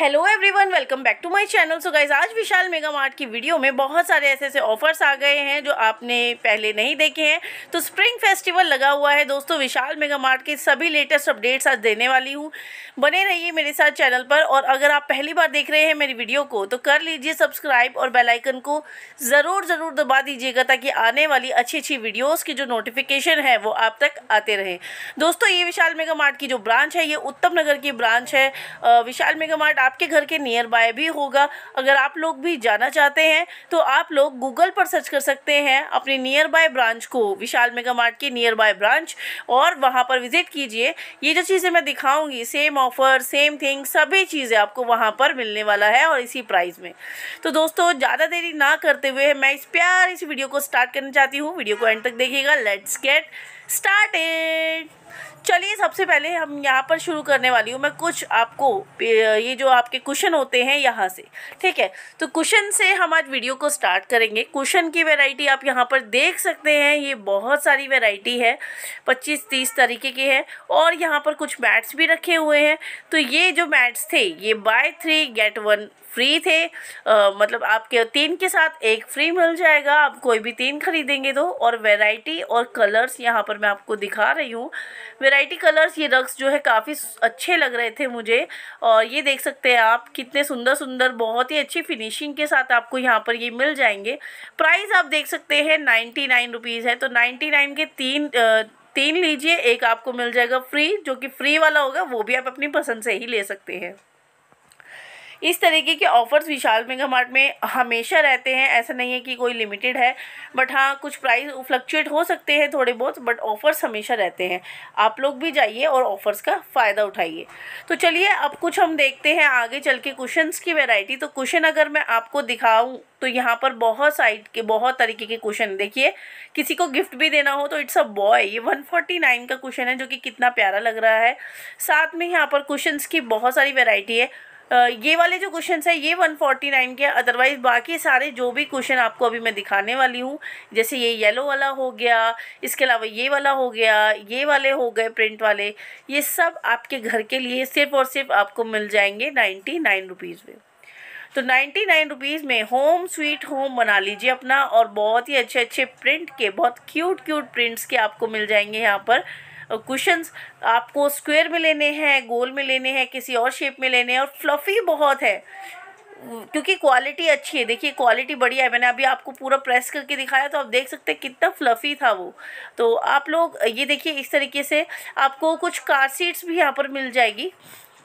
Hello everyone welcome back to my channel so guys आज Vishal mega Mart की video में बहुत सारे ऐसे ऐसे ऑफर्स आ गए हैं जो आपने पहले नहीं देखे हैं तो स्प्रिंग फेस्टिवल लगा हुआ है दोस्तों विशाल मेगा मार्ट के सभी लेटेस्ट अपडेट्स आज देने वाली हूँ बने रहिए मेरे साथ चैनल पर और अगर आप पहली बार देख रहे हैं मेरी वीडियो को तो कर लीजिए सब्सक्राइब और बेलाइकन को ज़रूर ज़रूर दबा दीजिएगा ताकि आने वाली अच्छी अच्छी वीडियोज़ की जो नोटिफिकेशन है वो आप तक आते रहे दोस्तों ये विशाल मेगा मार्ट की जो ब्रांच है ये उत्तम नगर की ब्रांच है विशाल मेगा मार्ट आपके घर के नियर बाय भी होगा अगर आप लोग भी जाना चाहते हैं तो आप लोग गूगल पर सर्च कर सकते हैं अपने नियर बाय ब्रांच को विशाल मेगा मार्ट की नियर बाय ब्रांच और वहाँ पर विजिट कीजिए ये जो चीज़ें मैं दिखाऊँगी सेम ऑफर सेम थिंग सभी चीज़ें आपको वहाँ पर मिलने वाला है और इसी प्राइस में तो दोस्तों ज़्यादा देरी ना करते हुए मैं इस प्यार इस वीडियो को स्टार्ट करना चाहती हूँ वीडियो को एंड तक देखिएगा लेट्स गेट एड चलिए सबसे पहले हम यहाँ पर शुरू करने वाली हूँ मैं कुछ आपको ये जो आपके क्वेश्चन होते हैं यहाँ से ठीक है तो क्वेश्चन से हम आज वीडियो को स्टार्ट करेंगे क्वेश्चन की वैरायटी आप यहाँ पर देख सकते हैं ये बहुत सारी वैरायटी है 25-30 तरीके की है और यहाँ पर कुछ मैट्स भी रखे हुए हैं तो ये जो मैट्स थे ये buy three get one free थे आ, मतलब आपके तीन के साथ एक फ्री मिल जाएगा आप कोई भी तीन खरीदेंगे तो और वेराइटी और कलर्स यहाँ पर मैं आपको दिखा रही हूँ वेराइटी कलर्स ये रक्स जो है काफ़ी अच्छे लग रहे थे मुझे और ये देख सकते हैं आप कितने सुंदर सुंदर बहुत ही अच्छी फिनिशिंग के साथ आपको यहाँ पर ये मिल जाएंगे प्राइस आप देख सकते हैं नाइन्टी नाइन रुपीज़ है तो नाइन्टी नाइन के तीन तीन लीजिए एक आपको मिल जाएगा फ्री जो कि फ्री वाला होगा वो भी आप अपनी पसंद से ही ले सकते हैं इस तरीके के ऑफ़र्स विशाल मेगा मार्ट में हमेशा रहते हैं ऐसा नहीं है कि कोई लिमिटेड है बट हाँ कुछ प्राइस फ्लक्चुएट हो सकते हैं थोड़े बहुत बट ऑफ़र्स हमेशा रहते हैं आप लोग भी जाइए और ऑफ़र्स का फ़ायदा उठाइए तो चलिए अब कुछ हम देखते हैं आगे चल के कुशन्स की वेराइटी तो क्वेश्चन अगर मैं आपको दिखाऊँ तो यहाँ पर बहुत साइड के बहुत तरीके के क्वेश्चन देखिए किसी को गिफ्ट भी देना हो तो इट्स अ बॉय ये 149 का क्वेश्चन है जो कि कितना प्यारा लग रहा है साथ में यहाँ पर क्वेश्चन की बहुत सारी वेराइटी है ये वाले जो क्वेश्चन है ये 149 के अदरवाइज बाकी सारे जो भी क्वेश्चन आपको अभी मैं दिखाने वाली हूँ जैसे ये येलो वाला हो गया इसके अलावा ये वाला हो गया ये वाले हो गए प्रिंट वाले ये सब आपके घर के लिए सिर्फ और सिर्फ आपको मिल जाएंगे नाइन्टी नाइन रुपीज़ में तो नाइन्टी नाइन रुपीज़ में होम स्वीट होम बना लीजिए अपना और बहुत ही अच्छे अच्छे प्रिंट के बहुत क्यूट क्यूट प्रिंट्स के आपको मिल जाएंगे यहाँ पर कुशंस आपको स्क्वायर में लेने हैं गोल में लेने हैं किसी और शेप में लेने हैं और फ्लफ़ी बहुत है क्योंकि क्वालिटी अच्छी है देखिए क्वालिटी बढ़िया है मैंने अभी आपको पूरा प्रेस करके दिखाया तो आप देख सकते हैं कितना फ्लफ़ी था वो तो आप लोग ये देखिए इस तरीके से आपको कुछ कार सीट्स भी यहाँ पर मिल जाएगी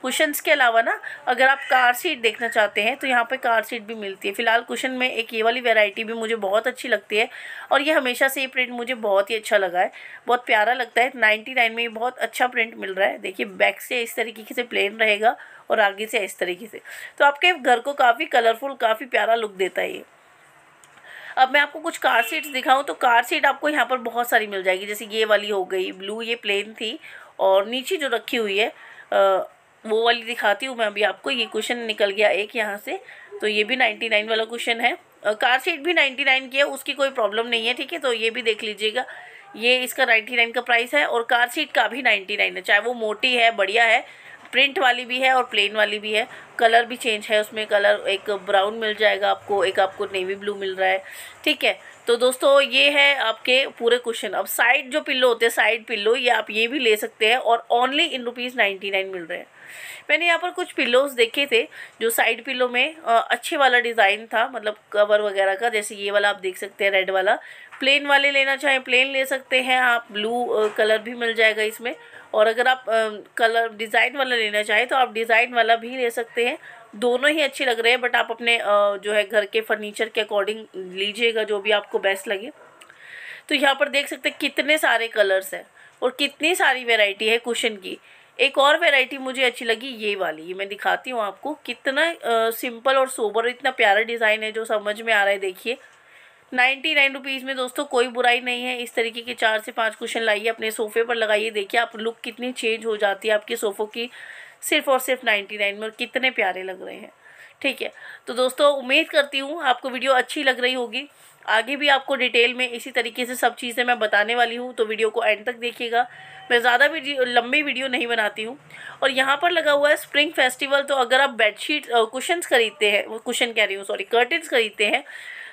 कुशन के अलावा ना अगर आप कार सीट देखना चाहते हैं तो यहाँ पर कार सीट भी मिलती है फ़िलहाल कुशन में एक ये वाली वेराइटी भी मुझे बहुत अच्छी लगती है और ये हमेशा से ये प्रिंट मुझे बहुत ही अच्छा लगा है बहुत प्यारा लगता है नाइन्टी में ये बहुत अच्छा प्रिंट मिल रहा है देखिए बैक से इस तरीके से प्लेन रहेगा और आगे से इस तरीके से तो आपके घर को काफ़ी कलरफुल काफ़ी प्यारा लुक देता है ये अब मैं आपको कुछ कार सीट्स दिखाऊं तो कार सीट आपको यहाँ पर बहुत सारी मिल जाएगी जैसे ये वाली हो गई ब्लू ये प्लेन थी और नीचे जो रखी हुई है वो वाली दिखाती हूँ मैं अभी आपको ये क्वेश्चन निकल गया एक यहाँ से तो ये भी नाइन्टी नाइन वाला क्वेश्चन है कार सीट भी नाइन्टी नाइन की है उसकी कोई प्रॉब्लम नहीं है ठीक है तो ये भी देख लीजिएगा ये इसका नाइन्टी नाइन का प्राइस है और कार सीट का भी नाइन्टी नाइन है चाहे वो मोटी है बढ़िया है प्रिंट वाली भी है और प्लेन वाली भी है कलर भी चेंज है उसमें कलर एक ब्राउन मिल जाएगा आपको एक आपको नेवी ब्लू मिल रहा है ठीक है तो दोस्तों ये है आपके पूरे क्वेश्चन अब साइड जो पिल्लो होते हैं साइड पिल्लो ये आप ये भी ले सकते हैं और only in rupees ninety nine मिल रहे हैं मैंने यहाँ पर कुछ पिलोज देखे थे जो साइड पिलो में अच्छे वाला डिज़ाइन था मतलब कवर वगैरह का जैसे ये वाला आप देख सकते हैं रेड वाला प्लेन वाले लेना चाहें प्लेन ले सकते हैं आप ब्लू कलर भी मिल जाएगा इसमें और अगर आप कलर डिज़ाइन वाला लेना चाहें तो आप डिज़ाइन वाला भी ले सकते हैं दोनों ही अच्छे लग रहे हैं बट आप अपने जो है घर के फर्नीचर के अकॉर्डिंग लीजिएगा जो भी आपको बेस्ट लगे तो यहाँ पर देख सकते हैं कितने सारे कलर्स हैं और कितनी सारी वेराइटी है कुशन की एक और वैरायटी मुझे अच्छी लगी ये वाली ये मैं दिखाती हूँ आपको कितना सिंपल और सोबर इतना प्यारा डिज़ाइन है जो समझ में आ रहा है देखिए नाइन्टी नाइन रुपीज़ में दोस्तों कोई बुराई नहीं है इस तरीके के चार से पाँच कुशन लाइए अपने सोफे पर लगाइए देखिए आप लुक कितनी चेंज हो जाती है आपके सोफ़ों की सिर्फ और सिर्फ नाइन्टी नाइन में और कितने प्यारे लग रहे हैं ठीक है तो दोस्तों उम्मीद करती हूँ आपको वीडियो अच्छी लग रही होगी आगे भी आपको डिटेल में इसी तरीके से सब चीज़ें मैं बताने वाली हूँ तो वीडियो को एंड तक देखिएगा मैं ज़्यादा भी लंबी वीडियो नहीं बनाती हूँ और यहाँ पर लगा हुआ है स्प्रिंग फेस्टिवल तो अगर आप बेडशीट कुशन खरीदते हैं कुशन कह रही हूँ सॉरी कर्टन्स खरीदते हैं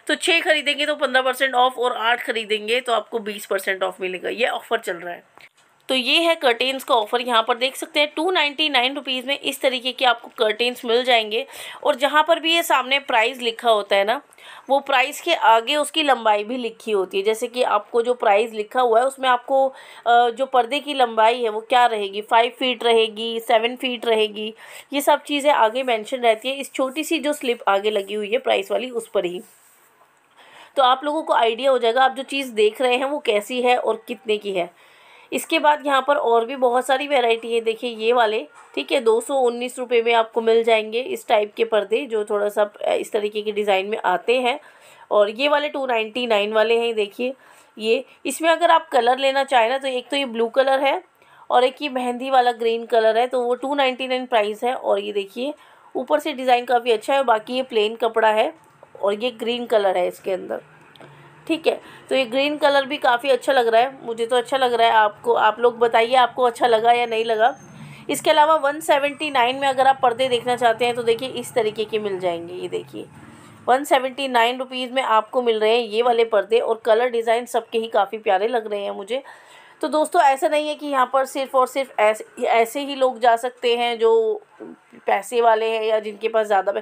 तो छः खरीदेंगे तो पंद्रह परसेंट ऑफ और आठ खरीदेंगे तो आपको बीस परसेंट ऑफ मिलेगा ये ऑफ़र चल रहा है तो ये है कर्टेन्स का ऑफ़र यहाँ पर देख सकते हैं टू नाइन्टी नाइन रुपीज़ में इस तरीके के आपको कर्टेन्स मिल जाएंगे और जहाँ पर भी ये सामने प्राइस लिखा होता है ना वो प्राइस के आगे उसकी लंबाई भी लिखी होती है जैसे कि आपको जो प्राइस लिखा हुआ है उसमें आपको जो पर्दे की लंबाई है वो क्या रहेगी फाइव फीट रहेगी सेवन फीट रहेगी ये सब चीज़ें आगे मैंशन रहती है इस छोटी सी जो स्लिप आगे लगी हुई है प्राइस वाली उस पर ही तो आप लोगों को आइडिया हो जाएगा आप जो चीज़ देख रहे हैं वो कैसी है और कितने की है इसके बाद यहाँ पर और भी बहुत सारी वेराइटी है देखिए ये वाले ठीक है दो सौ उन्नीस रुपये में आपको मिल जाएंगे इस टाइप के पर्दे जो थोड़ा सा इस तरीके के डिज़ाइन में आते हैं और ये वाले टू नाइन्टी नाइन वाले हैं देखिए ये इसमें अगर आप कलर लेना चाहें ना तो एक तो ये ब्लू कलर है और एक ये मेहंदी वाला ग्रीन कलर है तो वो टू नाइन्टी नाइन प्राइस है और ये देखिए ऊपर से डिज़ाइन काफ़ी अच्छा है बाकी ये प्लेन कपड़ा है और ये ग्रीन कलर है इसके अंदर ठीक है तो ये ग्रीन कलर भी काफ़ी अच्छा लग रहा है मुझे तो अच्छा लग रहा है आपको आप लोग बताइए आपको अच्छा लगा या नहीं लगा इसके अलावा 179 में अगर आप पर्दे देखना चाहते हैं तो देखिए इस तरीके के मिल जाएंगे ये देखिए वन सेवेंटी नाइन रुपीज़ में आपको मिल रहे हैं ये वाले पर्दे और कलर डिज़ाइन सबके ही काफ़ी प्यारे लग रहे हैं मुझे तो दोस्तों ऐसा नहीं है कि यहाँ पर सिर्फ़ और सिर्फ ऐसे ऐसे ही लोग जा सकते हैं जो पैसे वाले हैं या जिनके पास ज़्यादा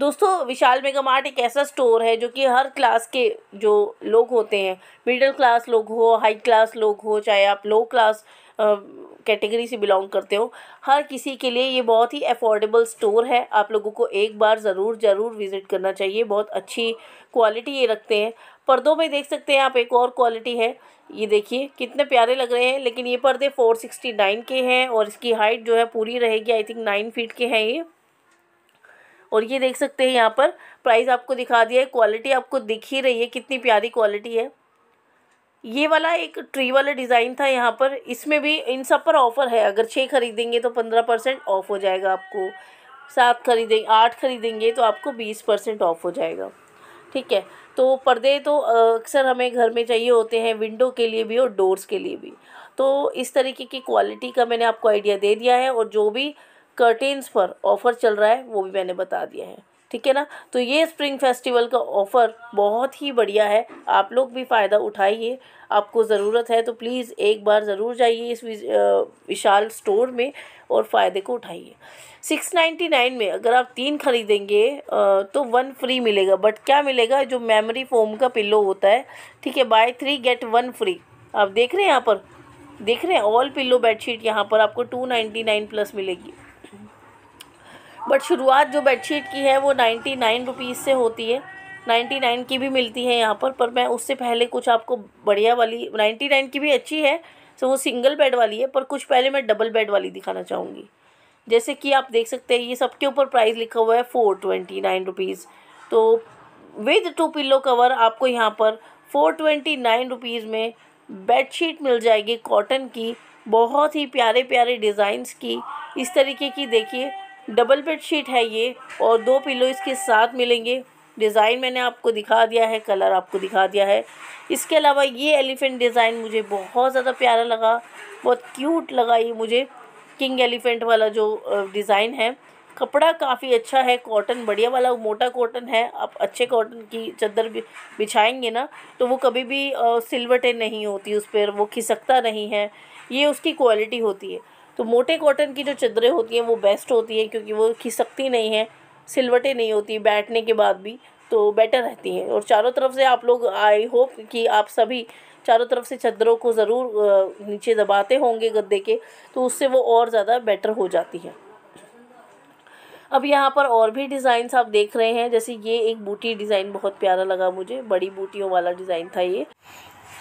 दोस्तों विशाल मेगा मार्ट एक ऐसा स्टोर है जो कि हर क्लास के जो लोग होते हैं मिडिल क्लास लोग हो हाई क्लास लोग हो चाहे आप लो क्लास कैटेगरी से बिलोंग करते हो हर किसी के लिए ये बहुत ही अफोर्डेबल स्टोर है आप लोगों को एक बार ज़रूर ज़रूर विज़िट करना चाहिए बहुत अच्छी क्वालिटी ये रखते हैं पर्दों में देख सकते हैं आप एक और क्वालिटी है ये देखिए कितने प्यारे लग रहे हैं लेकिन ये पर्दे 469 के हैं और इसकी हाइट जो है पूरी रहेगी आई थिंक नाइन फीट के हैं ये और ये देख सकते हैं यहाँ पर प्राइस आपको दिखा दिया है क्वालिटी आपको दिख ही रही है कितनी प्यारी क्वालिटी है ये वाला एक ट्री वाला डिज़ाइन था यहाँ पर इसमें भी इन सब पर ऑफ़र है अगर छः खरीदेंगे तो पंद्रह परसेंट ऑफ़ हो जाएगा आपको सात खरीदें आठ खरीदेंगे तो आपको बीस परसेंट ऑफ़ हो जाएगा ठीक है तो पर्दे तो अक्सर हमें घर में चाहिए होते हैं विंडो के लिए भी और डोर्स के लिए भी तो इस तरीके की क्वालिटी का मैंने आपको आइडिया दे दिया है और जो भी कर्टेन्स पर ऑफ़र चल रहा है वो भी मैंने बता दिया है ठीक है ना तो ये स्प्रिंग फेस्टिवल का ऑफ़र बहुत ही बढ़िया है आप लोग भी फ़ायदा उठाइए आपको ज़रूरत है तो प्लीज़ एक बार ज़रूर जाइए इस विशाल स्टोर में और फ़ायदे को उठाइए सिक्स नाइन्टी नाइन में अगर आप तीन खरीदेंगे तो वन फ्री मिलेगा बट क्या मिलेगा जो मेमोरी फोम का पिल्लो होता है ठीक है buy three get one free आप देख रहे हैं यहाँ पर देख रहे हैं ऑल पिल्लो बेडशीट यहाँ पर आपको टू नाइन्टी नाइन प्लस मिलेगी बट शुरुआत जो बेडशीट की है वो नाइन्टी नाइन रुपीज़ से होती है नाइन्टी नाइन की भी मिलती है यहाँ पर पर मैं उससे पहले कुछ आपको बढ़िया वाली नाइन्टी नाइन की भी अच्छी है तो वो सिंगल बेड वाली है पर कुछ पहले मैं डबल बेड वाली दिखाना चाहूँगी जैसे कि आप देख सकते हैं ये सबके ऊपर प्राइस लिखा हुआ है फ़ोर ट्वेंटी नाइन रुपीज़ तो विद टू पिल्लो कवर आपको यहाँ पर फ़ोर ट्वेंटी नाइन रुपीज़ में बेडशीट मिल जाएगी कॉटन की बहुत ही प्यारे प्यारे डिज़ाइंस की इस तरीके की देखिए डबल बेडशीट है ये और दो पिलो इसके साथ मिलेंगे डिज़ाइन मैंने आपको दिखा दिया है कलर आपको दिखा दिया है इसके अलावा ये एलिफेंट डिज़ाइन मुझे बहुत ज़्यादा प्यारा लगा बहुत क्यूट लगा ये मुझे किंग एलिफेंट वाला जो डिज़ाइन है कपड़ा काफ़ी अच्छा है कॉटन बढ़िया वाला मोटा कॉटन है आप अच्छे कॉटन की चादर बिछाएंगे ना तो वो कभी भी सिलवटें नहीं होती उस पर वो खिसकता नहीं है ये उसकी क्वालिटी होती है तो मोटे कॉटन की जो चदरें होती हैं वो बेस्ट होती हैं क्योंकि वो खिसकती नहीं है सिलवटें नहीं होती बैठने के बाद भी तो बेटर रहती हैं और चारों तरफ से आप लोग आई होप कि आप सभी चारों तरफ से चदरों को ज़रूर नीचे दबाते होंगे गद्दे के तो उससे वो और ज़्यादा बेटर हो जाती है अब यहाँ पर और भी डिज़ाइंस आप देख रहे हैं जैसे ये एक बूटी डिज़ाइन बहुत प्यारा लगा मुझे बड़ी बूटियों वाला डिज़ाइन था ये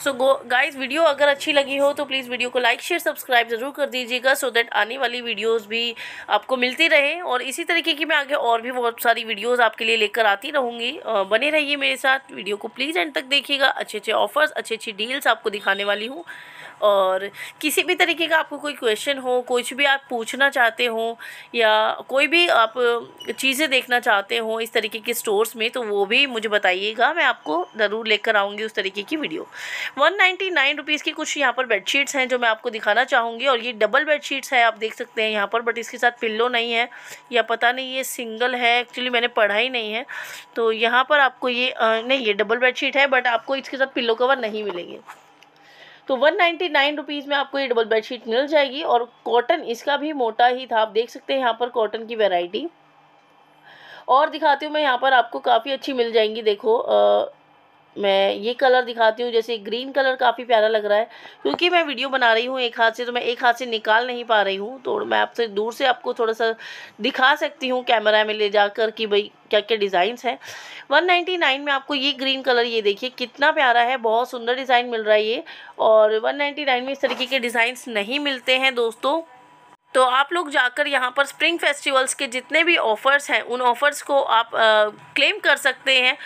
सो गो गाइज़ वीडियो अगर अच्छी लगी हो तो प्लीज़ वीडियो को लाइक शेयर सब्सक्राइब ज़रूर कर दीजिएगा सो दैट आने वाली वीडियोस भी आपको मिलती रहे और इसी तरीके की मैं आगे और भी बहुत सारी वीडियोस आपके लिए लेकर आती रहूँगी बने रहिए मेरे साथ वीडियो को प्लीज़ एंड तक देखिएगा अच्छे अच्छे ऑफर्स अच्छी अच्छी डील्स आपको दिखाने वाली हूँ और किसी भी तरीके का आपको कोई क्वेश्चन हो कुछ भी आप पूछना चाहते हो या कोई भी आप चीज़ें देखना चाहते हो इस तरीके के स्टोर्स में तो वो भी मुझे बताइएगा मैं आपको ज़रूर लेकर आऊँगी उस तरीके की video one ninety nine rupees की कुछ यहाँ पर बेडशीट्स हैं जो मैं आपको दिखाना चाहूँगी और ये डबल बेडशीट्स है आप देख सकते हैं यहाँ पर बट इसके साथ पिल्लो नहीं है या पता नहीं ये सिंगल है एक्चुअली मैंने पढ़ा ही नहीं है तो यहाँ पर आपको ये नहीं ये डबल बेडशीट है बट आपको इसके साथ पिल्लो कवर नहीं मिलेंगे तो वन नाइन्टी नाइन रुपीज़ में आपको ये डबल बेडशीट मिल जाएगी और कॉटन इसका भी मोटा ही था आप देख सकते हैं यहाँ पर कॉटन की वेराइटी और दिखाती हूँ मैं यहाँ पर आपको काफ़ी अच्छी मिल जाएंगी देखो आ, मैं ये कलर दिखाती हूँ जैसे ग्रीन कलर काफ़ी प्यारा लग रहा है क्योंकि मैं वीडियो बना रही हूँ एक हाथ से तो मैं एक हाथ से निकाल नहीं पा रही हूँ तो मैं आपसे दूर से आपको थोड़ा सा दिखा सकती हूँ कैमरा में ले जाकर कि भाई क्या क्या डिज़ाइंस हैं 199 में आपको ये ग्रीन कलर ये देखिए कितना प्यारा है बहुत सुंदर डिज़ाइन मिल रहा है ये और वन में इस तरीके के डिज़ाइंस नहीं मिलते हैं दोस्तों तो आप लोग जाकर यहाँ पर स्प्रिंग फेस्टिवल्स के जितने भी ऑफ़र्स हैं उन ऑफ़र्स को आप आ, क्लेम कर सकते हैं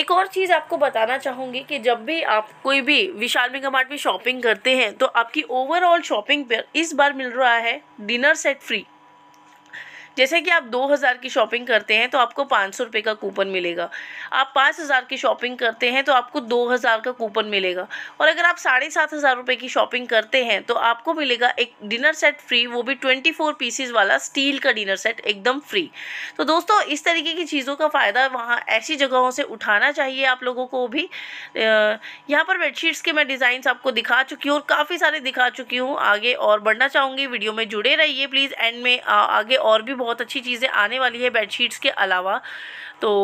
एक और चीज़ आपको बताना चाहूँगी कि जब भी आप कोई भी विशाल मेगा मार्ट में शॉपिंग करते हैं तो आपकी ओवरऑल शॉपिंग पर इस बार मिल रहा है डिनर सेट फ्री जैसे कि आप 2000 की शॉपिंग करते हैं तो आपको पाँच सौ का कूपन मिलेगा आप पाँच हज़ार की शॉपिंग करते हैं तो आपको दो हज़ार का कूपन मिलेगा और अगर आप साढ़े सात हज़ार रुपये की शॉपिंग करते हैं तो आपको मिलेगा एक डिनर सेट फ्री वो भी ट्वेंटी फोर पीसीज वाला स्टील का डिनर सेट एकदम फ्री तो दोस्तों इस तरीके की चीज़ों का फ़ायदा वहाँ ऐसी जगहों से उठाना चाहिए आप लोगों को भी यहाँ पर बेडशीट्स के मैं डिज़ाइन आपको दिखा चुकी हूँ और काफ़ी सारे दिखा चुकी हूँ आगे और बढ़ना चाहूँगी वीडियो में जुड़े रहिए प्लीज़ एंड में आगे और भी बहुत अच्छी चीज़ें आने वाली है बेडशीट्स के अलावा तो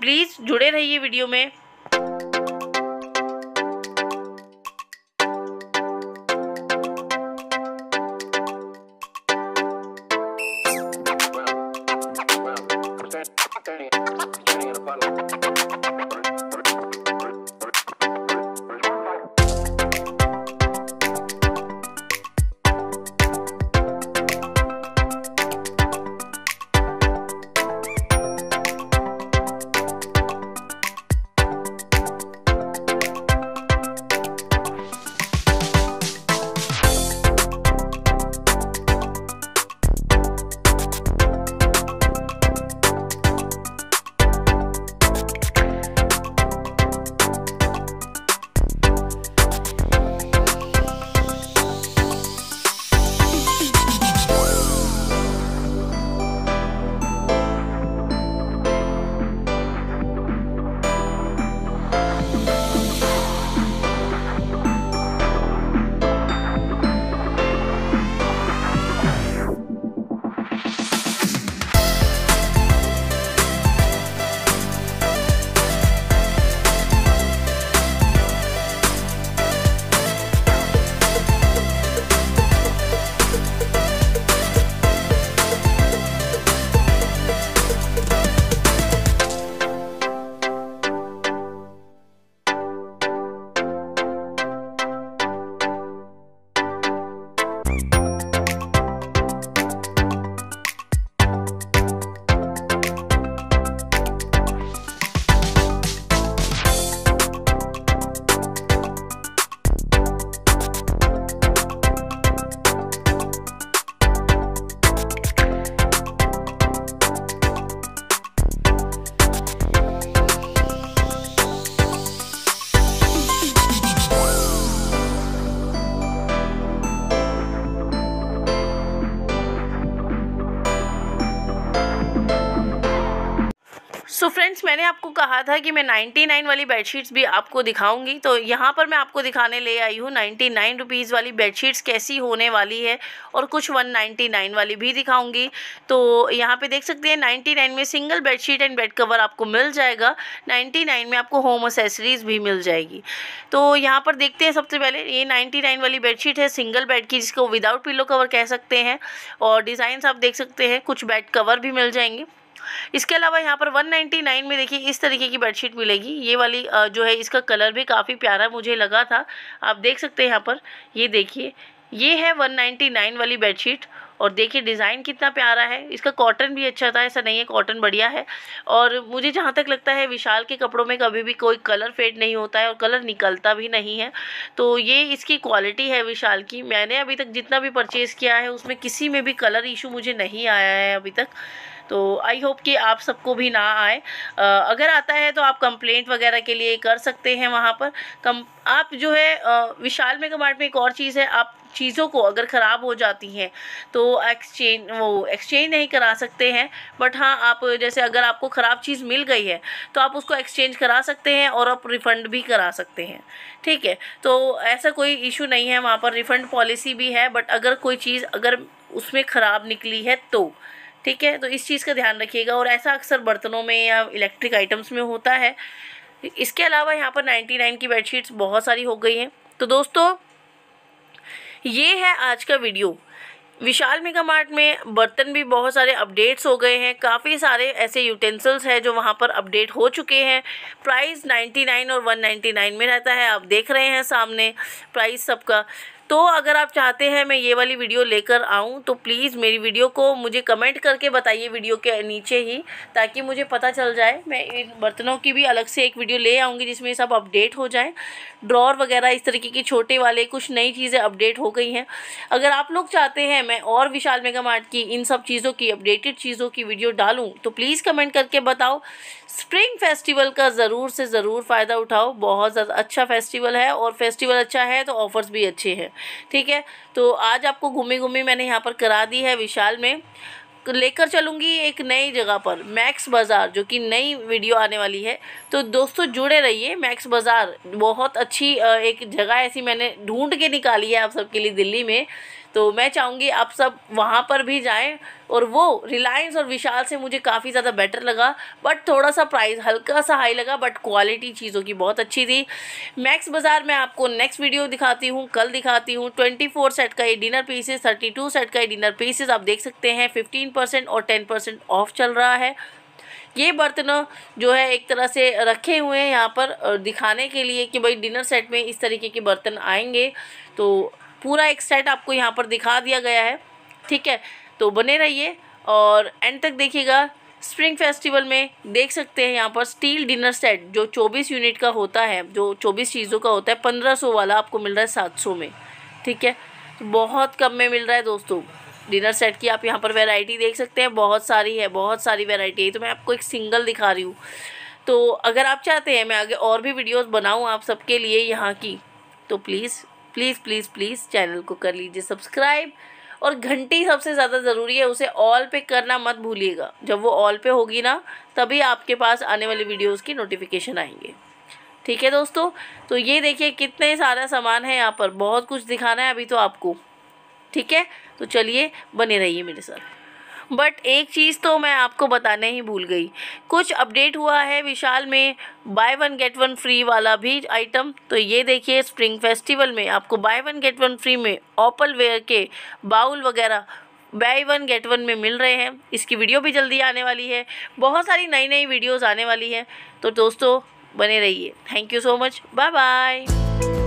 प्लीज़ जुड़े रहिए वीडियो में Thank you. So so friends मैंने आपको कहा था कि मैं 99 वाली बेडशीट्स भी आपको दिखाऊंगी तो यहाँ पर मैं आपको दिखाने ले आई हूँ 99 रुपीज़ वाली बेडशीट्स कैसी होने वाली है और कुछ 199 वाली भी दिखाऊंगी तो यहाँ पे देख सकते हैं 99 में single bedsheet and bed cover आपको मिल जाएगा 99 में आपको होम असेसरीज़ भी मिल जाएगी तो यहाँ पर देखते हैं सबसे पहले ये नाइन्टी वाली बेडशीट है सिंगल बेड की जिसको विदाउट पिलो कवर कह सकते हैं और डिज़ाइन आप देख सकते हैं कुछ बेड कवर भी मिल जाएंगे इसके अलावा यहाँ पर 199 में देखिए इस तरीके की बेडशीट मिलेगी ये वाली जो है इसका कलर भी काफ़ी प्यारा मुझे लगा था आप देख सकते हैं यहाँ पर ये देखिए ये है 199 वाली बेडशीट और देखिए डिज़ाइन कितना प्यारा है इसका कॉटन भी अच्छा था ऐसा नहीं है कॉटन बढ़िया है और मुझे जहाँ तक लगता है विशाल के कपड़ों में कभी भी कोई कलर फेड नहीं होता है और कलर निकलता भी नहीं है तो ये इसकी क्वालिटी है विशाल की मैंने अभी तक जितना भी परचेज़ किया है उसमें किसी में भी कलर इशू मुझे नहीं आया है अभी तक तो आई होप कि आप सबको भी ना आए अगर आता है तो आप कंप्लेंट वगैरह के लिए कर सकते हैं वहाँ पर कम आप जो है विशाल मेगा मार्ट में एक और चीज़ है आप चीज़ों को अगर ख़राब हो जाती हैं तो एक्सचेंज वो एक्सचेंज नहीं करा सकते हैं बट हाँ आप जैसे अगर आपको ख़राब चीज़ मिल गई है तो आप उसको एक्सचेंज करा सकते हैं और आप रिफ़ंड भी करा सकते हैं ठीक है तो ऐसा कोई इशू नहीं है वहाँ पर रिफ़ंड पॉलिसी भी है बट अगर कोई चीज़ अगर उसमें ख़राब निकली है तो ठीक है तो इस चीज़ का ध्यान रखिएगा और ऐसा अक्सर बर्तनों में या इलेक्ट्रिक आइटम्स में होता है इसके अलावा यहाँ पर 99 की बेडशीट्स बहुत सारी हो गई हैं तो दोस्तों ये है आज का वीडियो विशाल मेगा मार्ट में बर्तन भी बहुत सारे अपडेट्स हो गए हैं काफ़ी सारे ऐसे यूटेंसिल्स हैं जो वहाँ पर अपडेट हो चुके हैं प्राइस 99 और 199 में रहता है आप देख रहे हैं सामने प्राइस सबका तो अगर आप चाहते हैं मैं ये वाली वीडियो लेकर आऊँ तो प्लीज़ मेरी वीडियो को मुझे कमेंट करके बताइए वीडियो के नीचे ही ताकि मुझे पता चल जाए मैं इन बर्तनों की भी अलग से एक वीडियो ले आऊँगी जिसमें सब अपडेट हो जाए ड्रॉर वगैरह इस तरीके के छोटे वाले कुछ नई चीज़ें अपडेट हो गई हैं अगर आप लोग चाहते हैं मैं और विशाल मेगा मार्ट की इन सब चीज़ों की अपडेटेड चीज़ों की वीडियो डालूँ तो प्लीज़ कमेंट करके बताओ स्प्रिंग फेस्टिवल का ज़रूर से ज़रूर फ़ायदा उठाओ बहुत ज़्यादा अच्छा फेस्टिवल है और फेस्टिवल अच्छा है तो ऑफ़र्स भी अच्छे हैं ठीक है तो आज आपको घूमी घूमी मैंने यहाँ पर करा दी है विशाल में लेकर चलूँगी एक नई जगह पर मैक्स बाज़ार जो कि नई वीडियो आने वाली है तो दोस्तों जुड़े रहिए मैक्स बाज़ार बहुत अच्छी एक जगह ऐसी मैंने ढूंढ के निकाली है आप सबके लिए दिल्ली में तो मैं चाहूँगी आप सब वहाँ पर भी जाएँ और वो रिलायंस और विशाल से मुझे काफ़ी ज़्यादा बेटर लगा बट थोड़ा सा प्राइस हल्का सा हाई लगा बट क्वालिटी चीज़ों की बहुत अच्छी थी मैक्स बाज़ार में आपको नेक्स्ट वीडियो दिखाती हूँ कल दिखाती हूँ ट्वेंटी फोर सेट का ये dinner pieces thirty two set का ये डिनर पीसेस आप देख सकते हैं फिफ्टीन परसेंट और टेन परसेंट ऑफ चल रहा है ये बर्तन जो है एक तरह से रखे हुए हैं यहाँ पर दिखाने के लिए कि भाई डिनर सेट में इस तरीके के बर्तन आएंगे तो पूरा एक सेट आपको यहाँ पर दिखा दिया गया है ठीक है तो बने रहिए और एंड तक देखिएगा स्प्रिंग फेस्टिवल में देख सकते हैं यहाँ पर स्टील डिनर सेट जो 24 यूनिट का होता है जो 24 चीज़ों का होता है 1500 वाला आपको मिल रहा है 700 में ठीक है तो बहुत कम में मिल रहा है दोस्तों डिनर सेट की आप यहाँ पर वैरायटी देख सकते हैं बहुत सारी है बहुत सारी वेराइटी है तो मैं आपको एक सिंगल दिखा रही हूँ तो अगर आप चाहते हैं मैं आगे और भी वीडियोज़ बनाऊँ आप सबके लिए यहाँ की तो please please please please channel को कर लीजिए सब्सक्राइब और घंटी सबसे ज़्यादा ज़रूरी है उसे ऑल पे करना मत भूलिएगा जब वो ऑल पे होगी ना तभी आपके पास आने वाली वीडियोस की नोटिफिकेशन आएंगे ठीक है दोस्तों तो ये देखिए कितने सारा सामान है यहाँ पर बहुत कुछ दिखाना है अभी तो आपको ठीक है तो चलिए बने रहिए मेरे साथ बट एक चीज़ तो मैं आपको बताने ही भूल गई कुछ अपडेट हुआ है विशाल में buy one get one free वाला भी आइटम तो ये देखिए स्प्रिंग फेस्टिवल में आपको buy one get one free में ओपल वेयर के बाउल वगैरह बाई वन गेट वन में मिल रहे हैं इसकी वीडियो भी जल्दी आने वाली है बहुत सारी नई नई वीडियोज़ आने वाली है तो दोस्तों बने रहिए thank you so much bye bye